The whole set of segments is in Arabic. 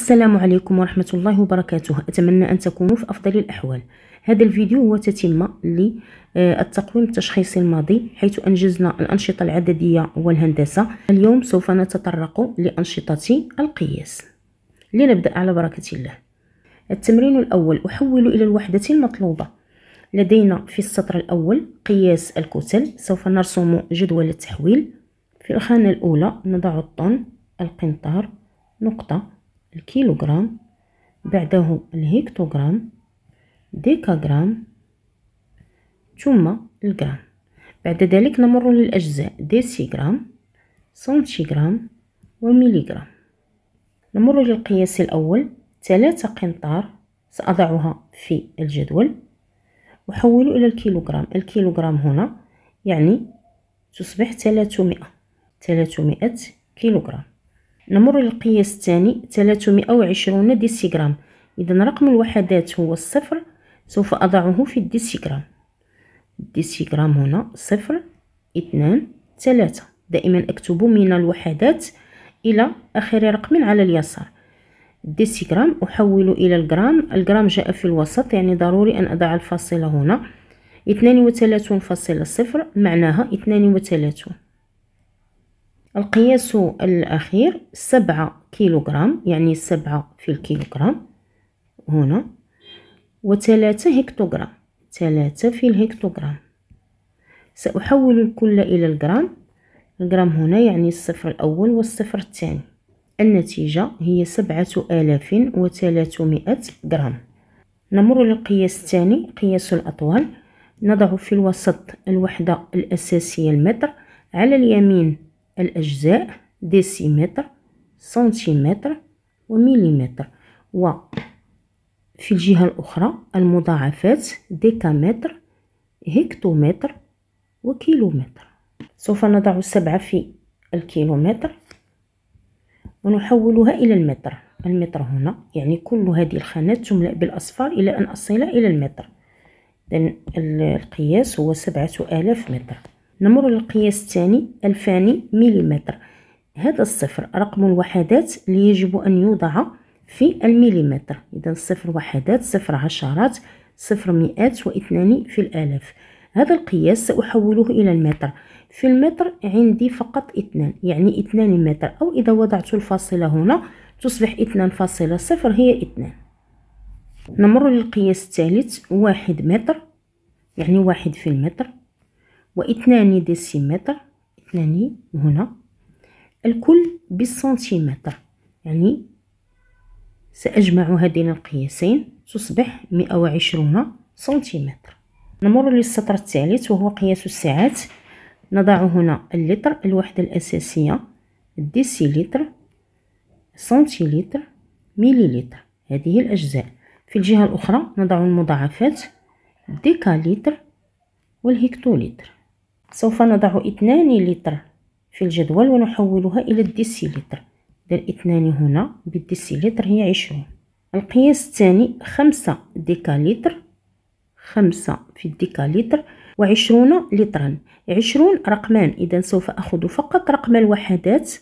السلام عليكم ورحمة الله وبركاته أتمنى أن تكونوا في أفضل الأحوال هذا الفيديو هو تتمة للتقويم التشخيصي الماضي حيث أنجزنا الأنشطة العددية والهندسة اليوم سوف نتطرق لأنشطة القياس لنبدأ على بركة الله التمرين الأول أحول إلى الوحدة المطلوبة لدينا في السطر الأول قياس الكتل سوف نرسم جدول التحويل في الخانة الأولى نضع الطن القنطار نقطة الكيلوغرام بعده الهكتوغرام ديكاغرام ثم الجرام بعد ذلك نمر للأجزاء ديسيغرام سنتيغرام وميليغرام نمر للقياس الأول ثلاثة قنطار سأضعها في الجدول أحول إلى الكيلوغرام الكيلوغرام هنا يعني تصبح 300 300 كيلوغرام نمر للقياس الثاني 320 ديسيغرام إذا رقم الوحدات هو الصفر سوف أضعه في الديسيغرام الديسيغرام هنا صفر اثنان ثلاثة دائما أكتب من الوحدات إلى آخر رقم على اليسار الديسيغرام أحول إلى الجرام الجرام جاء في الوسط يعني ضروري أن أضع الفاصلة هنا اثنان وثلاثون فاصلة صفر معناها اثنان وثلاثون القياس الأخير سبعة كيلوغرام يعني سبعة في الكيلوغرام هنا وثلاثة هكتوغرام ثلاثة في الهكتوغرام سأحول الكل إلى الجرام الجرام هنا يعني الصفر الأول والصفر الثاني النتيجة هي سبعة آلاف وثلاثمائة جرام نمر للقياس الثاني قياس الأطوال نضع في الوسط الوحدة الأساسية المتر على اليمين الأجزاء ديسيمتر سنتيمتر ومليمتر وفي الجهة الأخرى المضاعفات ديكامتر هكتومتر وكيلومتر سوف نضع السبعة في الكيلومتر ونحولها إلى المتر المتر هنا يعني كل هذه الخانات تملأ بالأصفار إلى أن أصل إلى المتر إذن القياس هو سبعة آلاف متر نمر للقياس الثاني الفاني مليمتر هذا الصفر رقم الوحدات اللي يجب أن يوضع في المليمتر إذا صفر وحدات صفر عشرات صفر مئات واثنان في الآلاف هذا القياس سأحوله إلى المتر في المتر عندي فقط اثنان يعني اثنان متر أو إذا وضعت الفاصلة هنا تصبح اثنان فاصلة صفر هي اثنان نمر للقياس الثالث واحد متر يعني واحد في المتر واثنان ديسيمتر اثنان هنا الكل بالسنتيمتر يعني سأجمع هذين القياسين تصبح 120 سنتيمتر نمر للسطر الثالث وهو قياس الساعات نضع هنا اللتر الوحدة الأساسية الديسيلتر سنتيلتر مليلتر هذه الأجزاء في الجهة الأخرى نضع المضاعفات ديكاليتر والهكتوليتر سوف نضع اثنان لتر في الجدول ونحولها إلى الديسيلتر إذا اثنان هنا بالديسيلتر هي عشرون القياس الثاني خمسة ديكا لتر خمسة في الديكا الديكاليتر وعشرون لترا عشرون رقمان إذا سوف أخذ فقط رقم الوحدات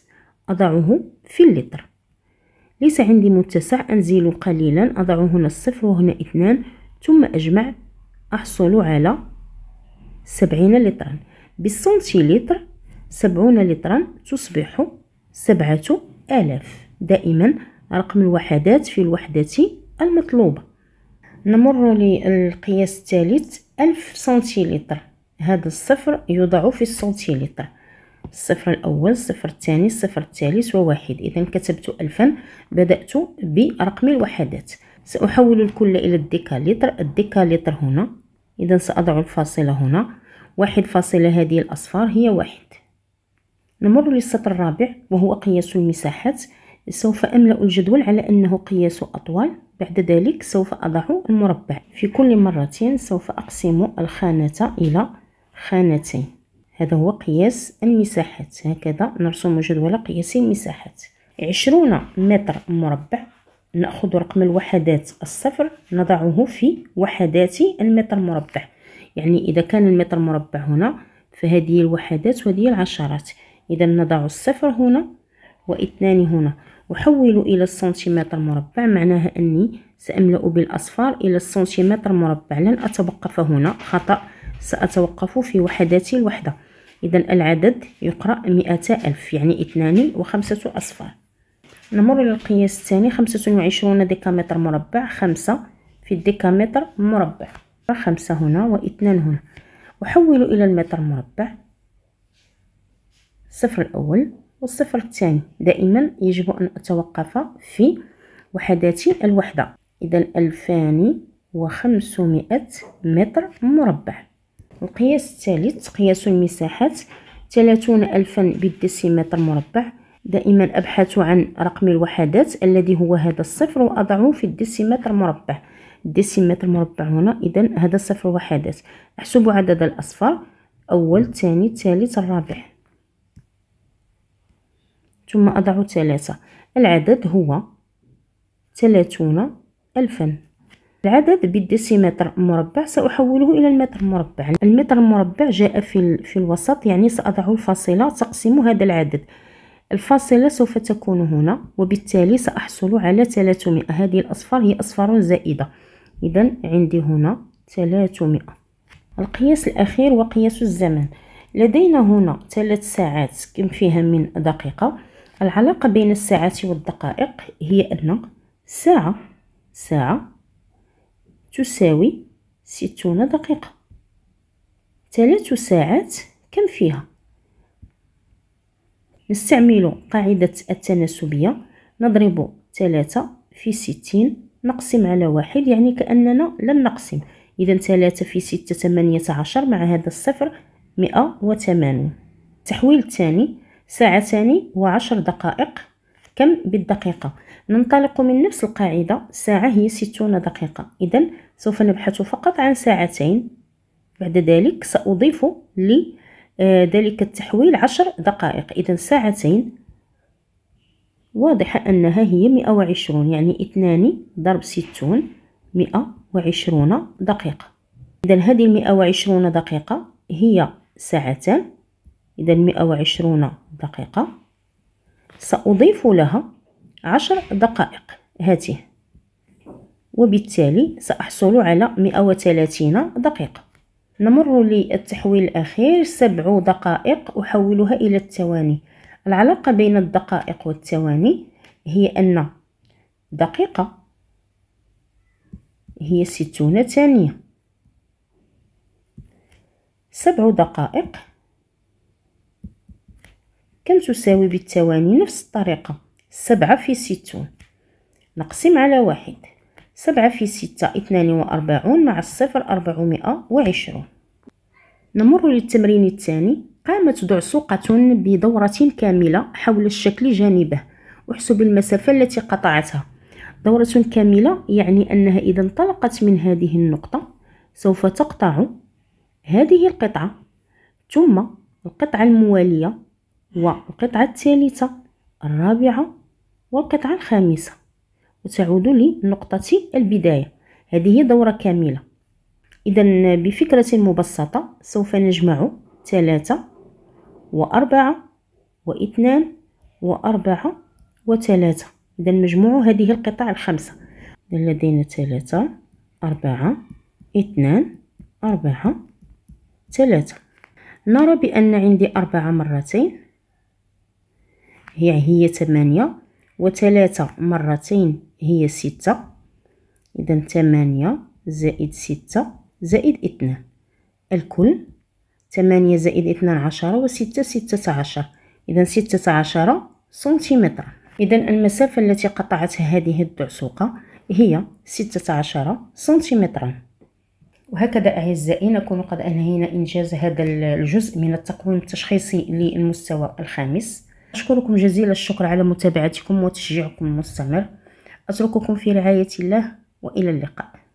أضعه في اللتر ليس عندي متسع أنزل قليلا أضع هنا الصفر وهنا اثنان ثم أجمع أحصل على سبعين لترا بالسنتيلتر سبعون لترا تصبح سبعة آلاف دائما رقم الوحدات في الوحدة المطلوبة نمر للقياس الثالث ألف سنتيلتر هذا الصفر يوضع في السنتيلتر الصفر الأول الصفر الثاني الصفر الثالث وواحد إذا كتبت ألفا بدأت برقم الوحدات سأحول الكل إلى الديكاليتر الديكاليتر هنا إذا سأضع الفاصلة هنا واحد فاصلة هذه الأصفار هي واحد نمر للسطر الرابع وهو قياس المساحات سوف أملأ الجدول على أنه قياس أطوال بعد ذلك سوف أضع المربع في كل مرة سوف أقسم الخانة إلى خانتين هذا هو قياس المساحات هكذا نرسم جدول قياس المساحات عشرون متر مربع نأخذ رقم الوحدات الصفر نضعه في وحدات المتر مربع يعني إذا كان المتر مربع هنا فهذه الوحدات وهذه العشرات إذا نضع الصفر هنا واثنان هنا أحول إلى السنتيمتر مربع معناها أني سأملأ بالأصفار إلى السنتيمتر مربع لن أتوقف هنا خطأ سأتوقف في وحدات الوحدة إذا العدد يقرأ مئتا ألف يعني اثنان وخمسة أصفار نمر للقياس الثاني خمسة وعشرون ديكامتر مربع خمسة في الديكامتر مربع خمسة هنا واثنان هنا أحول إلى المتر مربع الصفر الأول والصفر الثاني دائما يجب أن أتوقف في وحدات الوحدة إذا ألفان وخمسمائة متر مربع القياس الثالث قياس المساحات ثلاثون ألفا بالديسيمتر مربع دائما أبحث عن رقم الوحدات الذي هو هذا الصفر وأضعه في الديسيمتر مربع الديسيمتر مربع هنا إذا هذا صفر وحدات أحسب عدد الأصفار أول ثاني ثالث الرابع ثم أضع ثلاثة العدد هو ثلاثون ألفا العدد بالديسيمتر مربع سأحوله إلى المتر مربع المتر المربع جاء في, في الوسط يعني سأضع الفاصلة تقسم هذا العدد الفاصلة سوف تكون هنا وبالتالي سأحصل على 300 هذه الأصفار هي أصفار زائدة إذا عندي هنا 300 القياس الأخير وقياس الزمن لدينا هنا ثلاث ساعات كم فيها من دقيقة العلاقة بين الساعات والدقائق هي أن ساعة ساعة تساوي ستون دقيقة ثلاث ساعات كم فيها نستعمل قاعدة التناسبية نضرب ثلاثة في ستين نقسم على واحد يعني كأننا لن نقسم إذا ثلاثة في ستة ثمانية عشر مع هذا الصفر مئة وثمانون التحويل الثاني ساعتان وعشر دقائق كم بالدقيقة ننطلق من نفس القاعدة ساعة هي ستون دقيقة إذا سوف نبحث فقط عن ساعتين بعد ذلك سأضيف لي آه، ذلك التحويل عشر دقائق إذا ساعتين واضحة أنها هي مئة وعشرون يعني اثنان ضرب ستون مئة وعشرون دقيقة إذا هذه المئة وعشرون دقيقة هي ساعتان إذا مئة وعشرون دقيقة سأضيف لها عشر دقائق هاته وبالتالي سأحصل على مئة وثلاثين دقيقة نمر للتحويل الأخير سبع دقائق أحولها إلى الثواني العلاقة بين الدقائق والثواني هي أن دقيقة هي ستون ثانية سبع دقائق كم تساوي بالثواني نفس الطريقة سبعة في ستون نقسم على واحد سبعة في ستة اثنان وأربعون مع الصفر أربعمائة وعشرون نمر للتمرين الثاني قامت دعسوقة بدورة كاملة حول الشكل جانبه احسب المسافة التي قطعتها دورة كاملة يعني أنها إذا انطلقت من هذه النقطة سوف تقطع هذه القطعة ثم القطعة الموالية والقطعة الثالثة الرابعة والقطعة الخامسة وتعود لنقطة البداية هذه هي دورة كاملة إذا بفكرة مبسطة سوف نجمع ثلاثة وأربعة واثنان وأربعة وثلاثة إذا مجموع هذه القطع الخمسة لدينا ثلاثة أربعة اثنان أربعة ثلاثة نرى بأن عندي أربعة مرتين هي هي ثمانية وثلاثة مرتين هي ستة إذا تمانية زائد ستة زائد اثنان الكل تمانية زائد اثنان عشرة وستة ستة عشر إذا ستة عشر سنتيمترا إذا المسافة التي قطعتها هذه الدعسوقة هي ستة عشر سنتيمترا وهكذا أعزائي نكون قد أنهينا إنجاز هذا الجزء من التقويم التشخيصي للمستوى الخامس أشكركم جزيل الشكر على متابعتكم وتشجيعكم المستمر أترككم في رعاية الله وإلى اللقاء